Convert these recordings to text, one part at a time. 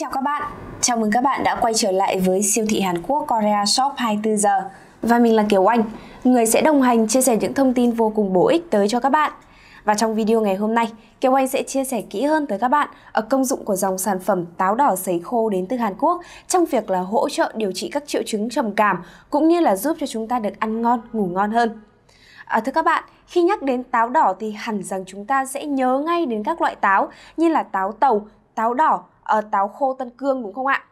chào các bạn. Chào mừng các bạn đã quay trở lại với siêu thị Hàn Quốc Korea Shop 24 giờ. Và mình là Kiều Anh, người sẽ đồng hành chia sẻ những thông tin vô cùng bổ ích tới cho các bạn. Và trong video ngày hôm nay, Kiều Anh sẽ chia sẻ kỹ hơn tới các bạn ở công dụng của dòng sản phẩm táo đỏ sấy khô đến từ Hàn Quốc trong việc là hỗ trợ điều trị các triệu chứng trầm cảm cũng như là giúp cho chúng ta được ăn ngon, ngủ ngon hơn. À, thưa các bạn, khi nhắc đến táo đỏ thì hẳn rằng chúng ta sẽ nhớ ngay đến các loại táo như là táo tàu, táo đỏ, uh, táo khô Tân Cương đúng không ạ?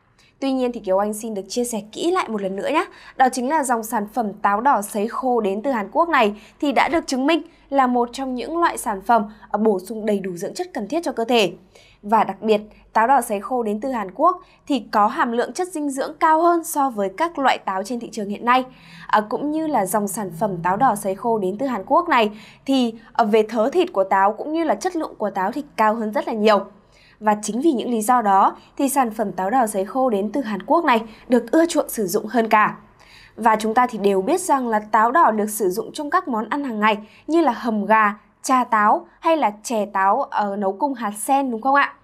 Tuy nhiên thì Kiều Anh xin được chia sẻ kỹ lại một lần nữa nhé. Đó chính là dòng sản phẩm táo đỏ sấy khô đến từ Hàn Quốc này thì đã được chứng minh là một trong những loại sản phẩm ờ, bổ sung đầy đủ dưỡng chất cần thiết cho cơ thể. Và đặc biệt, táo đỏ sấy khô đến từ Hàn Quốc thì có hàm lượng chất dinh dưỡng cao hơn so với các loại táo trên thị trường hiện nay. À, cũng như là dòng sản phẩm táo đỏ sấy khô đến từ Hàn Quốc này thì về thớ thịt của táo cũng như là chất lượng của táo thì cao hơn rất là nhiều. Và chính vì những lý do đó thì sản phẩm táo đỏ sấy khô đến từ Hàn Quốc này được ưa chuộng sử dụng hơn cả. Và chúng ta thì đều biết rằng là táo đỏ được sử dụng trong các món ăn hàng ngày như là hầm gà, trà táo hay là chè táo ở nấu cùng hạt sen đúng không ạ?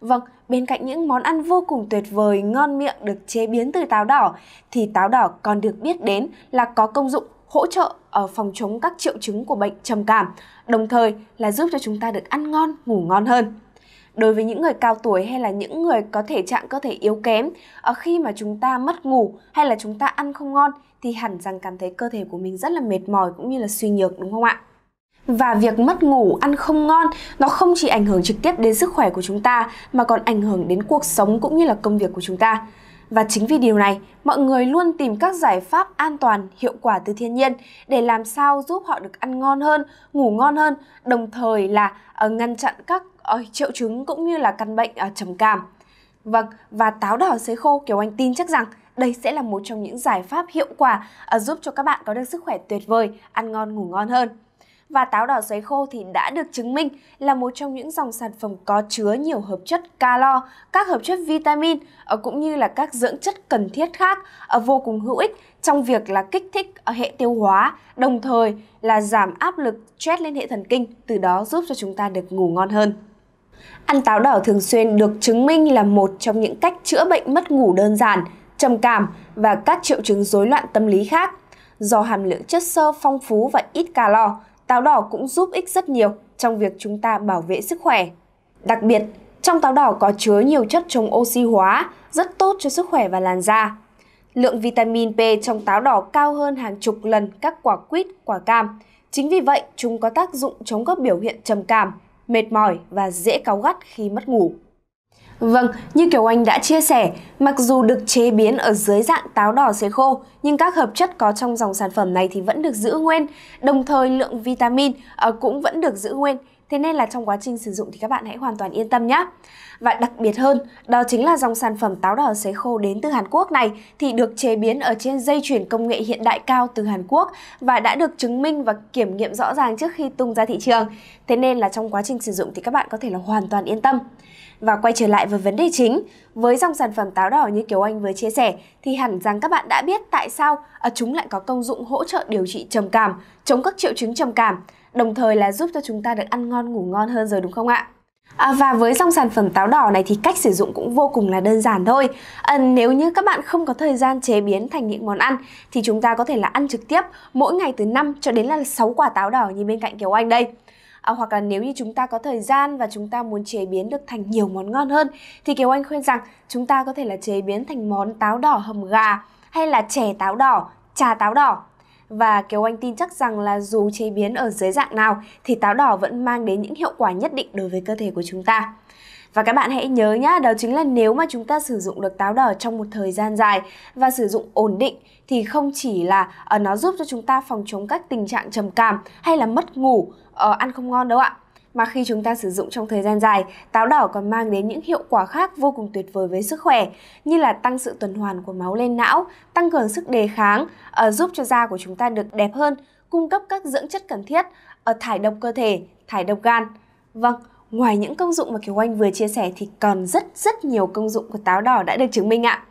Vâng, bên cạnh những món ăn vô cùng tuyệt vời, ngon miệng được chế biến từ táo đỏ thì táo đỏ còn được biết đến là có công dụng hỗ trợ ở ờ, phòng chống các triệu chứng của bệnh trầm cảm, đồng thời là giúp cho chúng ta được ăn ngon, ngủ ngon hơn đối với những người cao tuổi hay là những người có thể trạng cơ thể yếu kém ờ, khi mà chúng ta mất ngủ hay là chúng ta ăn không ngon thì hẳn rằng cảm thấy cơ thể của mình rất là mệt mỏi cũng như là suy nhược đúng không ạ và việc mất ngủ ăn không ngon nó không chỉ ảnh hưởng trực tiếp đến sức khỏe của chúng ta mà còn ảnh hưởng đến cuộc sống cũng như là công việc của chúng ta và chính vì điều này, mọi người luôn tìm các giải pháp an toàn, hiệu quả từ thiên nhiên để làm sao giúp họ được ăn ngon hơn, ngủ ngon hơn, đồng thời là uh, ngăn chặn các uh, triệu chứng cũng như là căn bệnh uh, trầm cảm. Vâng, và táo đỏ sấy khô kiểu Anh tin chắc rằng đây sẽ là một trong những giải pháp hiệu quả uh, giúp cho các bạn có được sức khỏe tuyệt vời, ăn ngon ngủ ngon hơn và táo đỏ giấy khô thì đã được chứng minh là một trong những dòng sản phẩm có chứa nhiều hợp chất calo, các hợp chất vitamin ờ, cũng như là các dưỡng chất cần thiết khác ờ, vô cùng hữu ích trong việc là kích thích ờ, hệ tiêu hóa, đồng thời là giảm áp lực stress lên hệ thần kinh, từ đó giúp cho chúng ta được ngủ ngon hơn. Ăn táo đỏ thường xuyên được chứng minh là một trong những cách chữa bệnh mất ngủ đơn giản, trầm cảm và các triệu chứng rối loạn tâm lý khác. Do hàm lượng chất xơ phong phú và ít calo, táo đỏ cũng giúp ích rất nhiều trong việc chúng ta bảo vệ sức khỏe. Đặc biệt, trong táo đỏ có chứa nhiều chất chống oxy hóa, rất tốt cho sức khỏe và làn da. Lượng vitamin P trong táo đỏ cao hơn hàng chục lần các quả quýt, quả cam. Chính vì vậy, chúng có tác dụng chống các biểu hiện trầm cảm, mệt mỏi và dễ cáu gắt khi mất ngủ. Vâng, như kiểu Anh đã chia sẻ, mặc dù được chế biến ở dưới dạng táo đỏ sấy khô, nhưng các hợp chất có trong dòng sản phẩm này thì vẫn được giữ nguyên, đồng thời lượng vitamin ờ, cũng vẫn được giữ nguyên. Thế nên là trong quá trình sử dụng thì các bạn hãy hoàn toàn yên tâm nhé. Và đặc biệt hơn, đó chính là dòng sản phẩm táo đỏ sấy khô đến từ Hàn Quốc này thì được chế biến ở trên dây chuyển công nghệ hiện đại cao từ Hàn Quốc và đã được chứng minh và kiểm nghiệm rõ ràng trước khi tung ra thị trường. Thế nên là trong quá trình sử dụng thì các bạn có thể là hoàn toàn yên tâm. Và quay trở lại với vấn đề chính, với dòng sản phẩm táo đỏ như Kiều Anh vừa chia sẻ thì hẳn rằng các bạn đã biết tại sao à, chúng lại có công dụng hỗ trợ điều trị trầm cảm, chống các triệu chứng trầm cảm đồng thời là giúp cho chúng ta được ăn ngon ngủ ngon hơn rồi đúng không ạ? À, và với dòng sản phẩm táo đỏ này thì cách sử dụng cũng vô cùng là đơn giản thôi à, Nếu như các bạn không có thời gian chế biến thành những món ăn Thì chúng ta có thể là ăn trực tiếp mỗi ngày từ 5 cho đến là 6 quả táo đỏ như bên cạnh Kiều Anh đây à, Hoặc là nếu như chúng ta có thời gian và chúng ta muốn chế biến được thành nhiều món ngon hơn Thì Kiều Anh khuyên rằng chúng ta có thể là chế biến thành món táo đỏ hầm gà Hay là chè táo đỏ, trà táo đỏ và Kiều Anh tin chắc rằng là dù chế biến ở dưới dạng nào thì táo đỏ vẫn mang đến những hiệu quả nhất định đối với cơ thể của chúng ta. Và các bạn hãy nhớ nhá, đó chính là nếu mà chúng ta sử dụng được táo đỏ trong một thời gian dài và sử dụng ổn định thì không chỉ là ờ, nó giúp cho chúng ta phòng chống các tình trạng trầm cảm hay là mất ngủ, ờ, ăn không ngon đâu ạ mà khi chúng ta sử dụng trong thời gian dài, táo đỏ còn mang đến những hiệu quả khác vô cùng tuyệt vời với sức khỏe, như là tăng sự tuần hoàn của máu lên não, tăng cường sức đề kháng, uh, giúp cho da của chúng ta được đẹp hơn, cung cấp các dưỡng chất cần thiết, uh, thải độc cơ thể, thải độc gan. Vâng, ngoài những công dụng mà Kiều Anh vừa chia sẻ thì còn rất rất nhiều công dụng của táo đỏ đã được chứng minh ạ.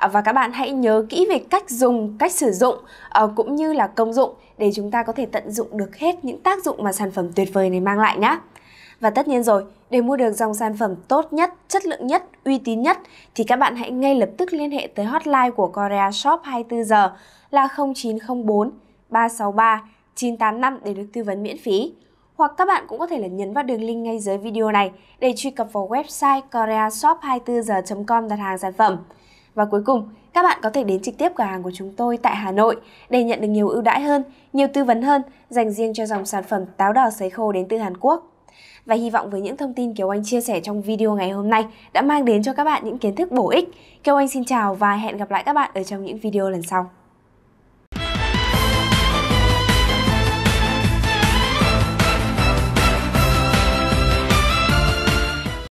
Ờ, và các bạn hãy nhớ kỹ về cách dùng, cách sử dụng ờ, cũng như là công dụng để chúng ta có thể tận dụng được hết những tác dụng mà sản phẩm tuyệt vời này mang lại nhé. Và tất nhiên rồi, để mua được dòng sản phẩm tốt nhất, chất lượng nhất, uy tín nhất thì các bạn hãy ngay lập tức liên hệ tới hotline của Korea Shop 24 giờ là 0904 363 985 để được tư vấn miễn phí. Hoặc các bạn cũng có thể là nhấn vào đường link ngay dưới video này để truy cập vào website koreashop24giờ.com đặt hàng sản phẩm. Và cuối cùng, các bạn có thể đến trực tiếp cửa hàng của chúng tôi tại Hà Nội để nhận được nhiều ưu đãi hơn, nhiều tư vấn hơn dành riêng cho dòng sản phẩm táo đỏ sấy khô đến từ Hàn Quốc. Và hy vọng với những thông tin Kiều Anh chia sẻ trong video ngày hôm nay đã mang đến cho các bạn những kiến thức bổ ích. Kiều Anh xin chào và hẹn gặp lại các bạn ở trong những video lần sau.